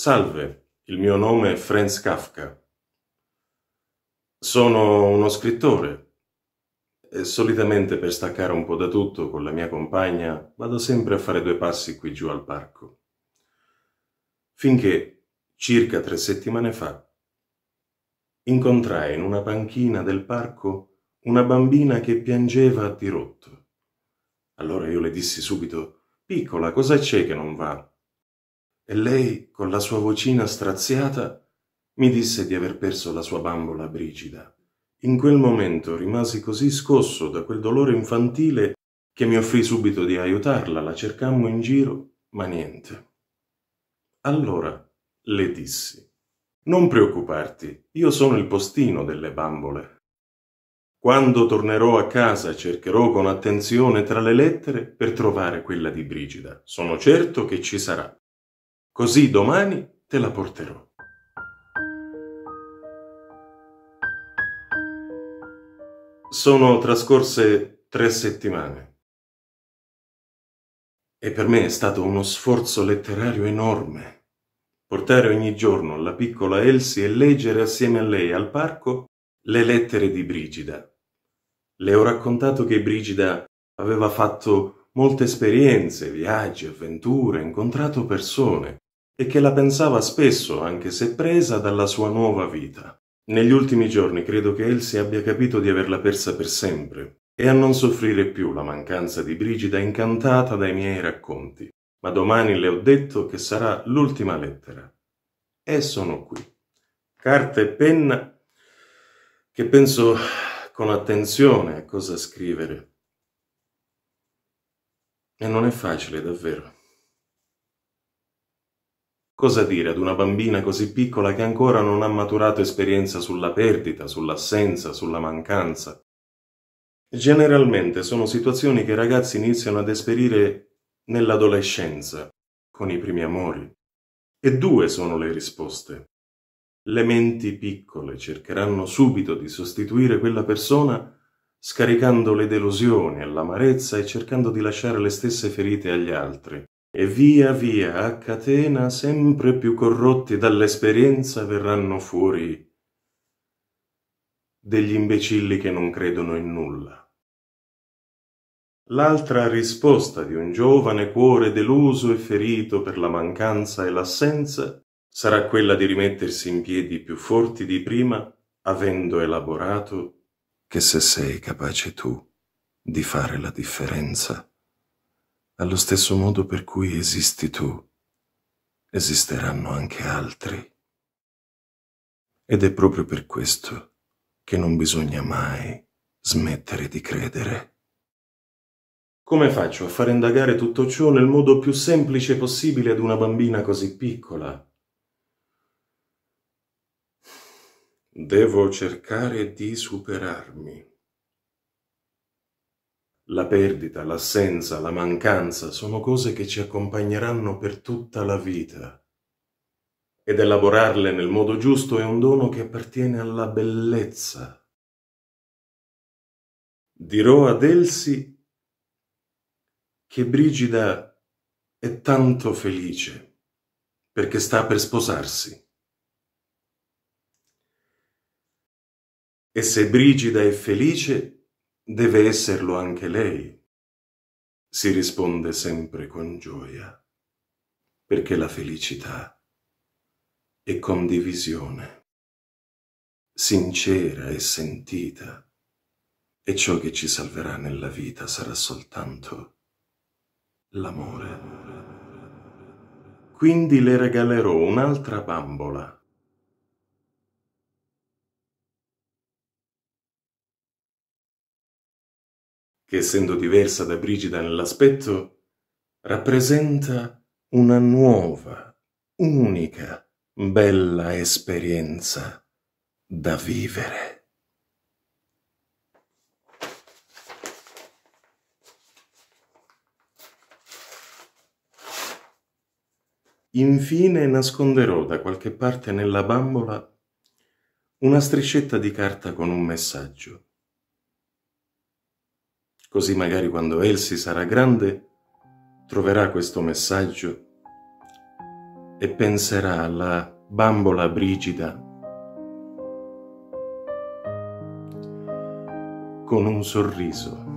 Salve, il mio nome è Franz Kafka. Sono uno scrittore e solitamente per staccare un po' da tutto con la mia compagna vado sempre a fare due passi qui giù al parco. Finché, circa tre settimane fa, incontrai in una panchina del parco una bambina che piangeva a dirotto. Allora io le dissi subito, piccola, cosa c'è che non va? e lei, con la sua vocina straziata, mi disse di aver perso la sua bambola Brigida. In quel momento rimasi così scosso da quel dolore infantile che mi offrì subito di aiutarla, la cercammo in giro, ma niente. Allora le dissi, non preoccuparti, io sono il postino delle bambole. Quando tornerò a casa cercherò con attenzione tra le lettere per trovare quella di Brigida. Sono certo che ci sarà così domani te la porterò. Sono trascorse tre settimane e per me è stato uno sforzo letterario enorme. Portare ogni giorno la piccola Elsie e leggere assieme a lei al parco le lettere di Brigida. Le ho raccontato che Brigida aveva fatto molte esperienze, viaggi, avventure, incontrato persone e che la pensava spesso anche se presa dalla sua nuova vita. Negli ultimi giorni credo che Elsie abbia capito di averla persa per sempre e a non soffrire più la mancanza di Brigida incantata dai miei racconti. Ma domani le ho detto che sarà l'ultima lettera. E sono qui. Carta e penna che penso con attenzione a cosa scrivere e non è facile, davvero. Cosa dire ad una bambina così piccola che ancora non ha maturato esperienza sulla perdita, sull'assenza, sulla mancanza? Generalmente sono situazioni che i ragazzi iniziano ad esperire nell'adolescenza, con i primi amori. E due sono le risposte. Le menti piccole cercheranno subito di sostituire quella persona scaricando le delusioni e l'amarezza e cercando di lasciare le stesse ferite agli altri. E via via, a catena, sempre più corrotti dall'esperienza, verranno fuori degli imbecilli che non credono in nulla. L'altra risposta di un giovane cuore deluso e ferito per la mancanza e l'assenza sarà quella di rimettersi in piedi più forti di prima, avendo elaborato che se sei capace tu di fare la differenza, allo stesso modo per cui esisti tu, esisteranno anche altri. Ed è proprio per questo che non bisogna mai smettere di credere. Come faccio a far indagare tutto ciò nel modo più semplice possibile ad una bambina così piccola? Devo cercare di superarmi. La perdita, l'assenza, la mancanza sono cose che ci accompagneranno per tutta la vita. Ed elaborarle nel modo giusto è un dono che appartiene alla bellezza. Dirò ad Elsi che Brigida è tanto felice perché sta per sposarsi. E se Brigida è felice, deve esserlo anche lei. Si risponde sempre con gioia, perché la felicità è condivisione, sincera e sentita, e ciò che ci salverà nella vita sarà soltanto l'amore. Quindi le regalerò un'altra bambola che essendo diversa da Brigida nell'aspetto, rappresenta una nuova, unica, bella esperienza da vivere. Infine nasconderò da qualche parte nella bambola una striscetta di carta con un messaggio Così magari quando Elsie sarà grande troverà questo messaggio e penserà alla bambola brigida con un sorriso.